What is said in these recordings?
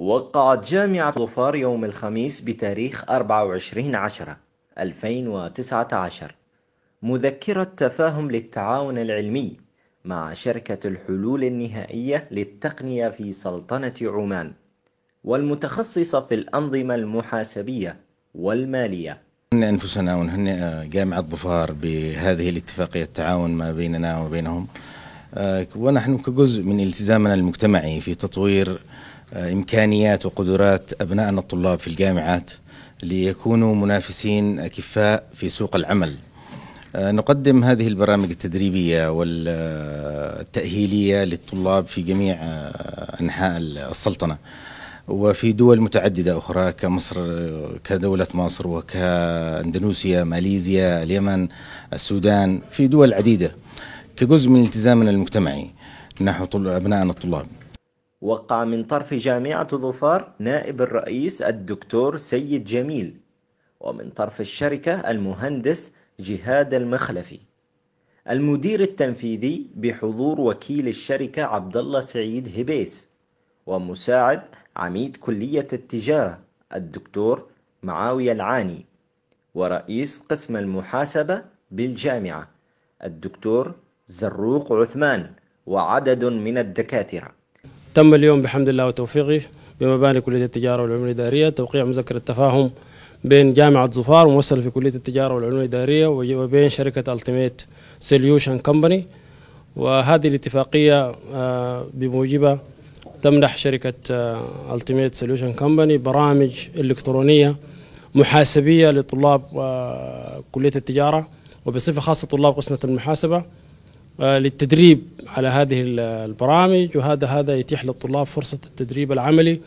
وقعت جامعة ظفار يوم الخميس بتاريخ 24 10 2019 مذكرة تفاهم للتعاون العلمي مع شركة الحلول النهائية للتقنية في سلطنة عمان والمتخصصة في الأنظمة المحاسبية والمالية هن أنفسنا وهن آه، جامعة ظفار بهذه الاتفاقية التعاون ما بيننا وبينهم آه، ونحن كجزء من التزامنا المجتمعي في تطوير إمكانيات وقدرات أبنائنا الطلاب في الجامعات ليكونوا منافسين أكفاء في سوق العمل آه، نقدم هذه البرامج التدريبية والتأهيلية للطلاب في جميع آه، أنحاء السلطنة وفي دول متعددة أخرى كمصر كدولة مصر وكأندونيسيا ماليزيا اليمن السودان في دول عديدة كجزء من التزامنا المجتمعي نحو أبنائنا الطلاب وقع من طرف جامعة ظفار نائب الرئيس الدكتور سيد جميل ومن طرف الشركة المهندس جهاد المخلفي المدير التنفيذي بحضور وكيل الشركة عبد الله سعيد هبيس ومساعد عميد كلية التجارة الدكتور معاوية العاني ورئيس قسم المحاسبة بالجامعة الدكتور زروق عثمان وعدد من الدكاتره تم اليوم بحمد الله وتوفيقه بمباني كلية التجارة والعلوم الإدارية توقيع مذكرة تفاهم بين جامعة ظفار ومؤسسة في كلية التجارة والعلوم الإدارية وبين شركة التيميت سوليوشن كمباني وهذه الاتفاقية آه، بموجبها تمنح شركة التيميت سوليوشن كمباني برامج إلكترونية محاسبية لطلاب آه، كلية التجارة وبصفة خاصة طلاب قسمة المحاسبة آه، للتدريب على هذه البرامج وهذا هذا يتيح للطلاب فرصة التدريب العملي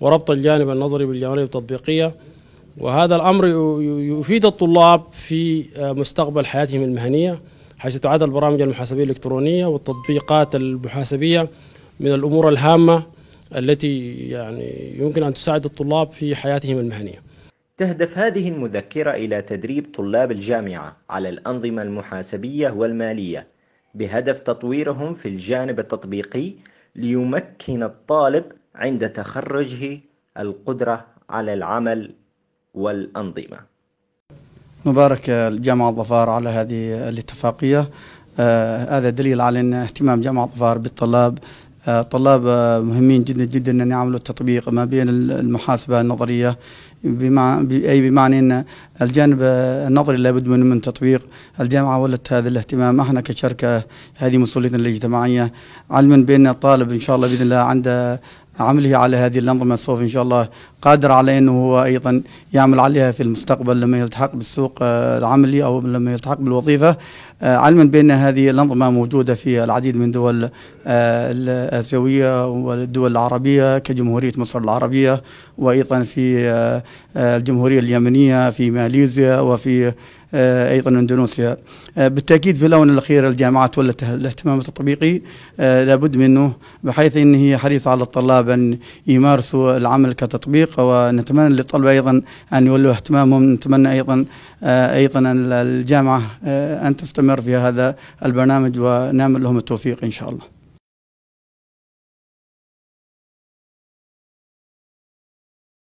وربط الجانب النظري بالجوانب التطبيقية وهذا الأمر يفيد الطلاب في آه، مستقبل حياتهم المهنية حيث تعد البرامج المحاسبية الإلكترونية والتطبيقات المحاسبية من الأمور الهامة التي يعني يمكن أن تساعد الطلاب في حياتهم المهنية تهدف هذه المذكرة إلى تدريب طلاب الجامعة على الأنظمة المحاسبية والمالية بهدف تطويرهم في الجانب التطبيقي ليمكن الطالب عند تخرجه القدرة على العمل والأنظمة نبارك الجامعة ظفار على هذه الاتفاقية آه هذا دليل على أن اهتمام جامعة ظفار بالطلاب آه، طلاب آه، مهمين جدا جدا ان يعملوا التطبيق ما بين المحاسبه النظريه بمعنى اي بمعنى ان الجانب آه، النظري لابد من من تطبيق الجامعه ولت هذا الاهتمام احنا كشركه هذه مسؤوليتنا الاجتماعيه علما بان الطالب ان شاء الله باذن الله عنده عمله على هذه الأنظمة سوف إن شاء الله قادر على أنه هو أيضا يعمل عليها في المستقبل لما يلتحق بالسوق آه، العملي أو لما يلتحق بالوظيفة آه، علما بأن هذه الأنظمة موجودة في العديد من دول آه، الآسيوية والدول العربية كجمهورية مصر العربية وأيضا في الجمهورية اليمنية في ماليزيا وفي آه، ايضا اندونيسيا آه، بالتاكيد في الاونه الاخيره الجامعات ولت الاهتمام التطبيقي آه، لابد منه بحيث ان هي حريصه على الطلاب ان يمارسوا العمل كتطبيق ونتمنى للطلبه ايضا ان يولوا اهتمامهم نتمنى ايضا ايضا ان الجامعه ان تستمر في هذا البرنامج ونامل لهم التوفيق ان شاء الله